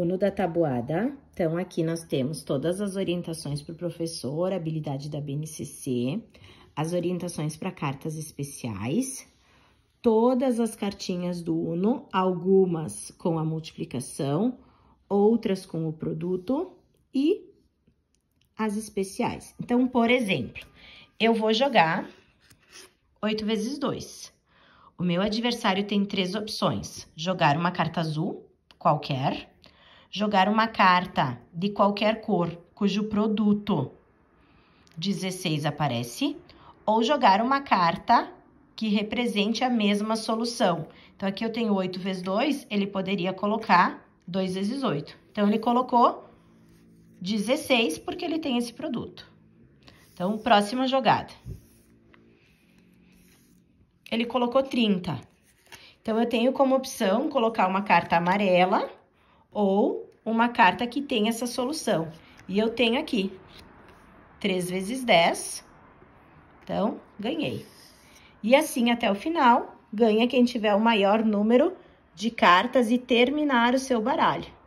o no da tabuada, então aqui nós temos todas as orientações para o professor, habilidade da BNCC, as orientações para cartas especiais, todas as cartinhas do Uno, algumas com a multiplicação, outras com o produto e as especiais. Então, por exemplo, eu vou jogar 8 vezes 2. O meu adversário tem três opções: jogar uma carta azul, qualquer, jogar uma carta de qualquer cor cujo produto 16 aparece, ou jogar uma carta que represente a mesma solução. Então, aqui eu tenho 8 vezes 2, ele poderia colocar 2 vezes 8. Então, ele colocou 16 porque ele tem esse produto. Então, próxima jogada. Ele colocou 30. Então, eu tenho como opção colocar uma carta amarela ou uma carta que tem essa solução. E eu tenho aqui 3 vezes 10, então ganhei. E assim até o final, ganha quem tiver o maior número de cartas e terminar o seu baralho.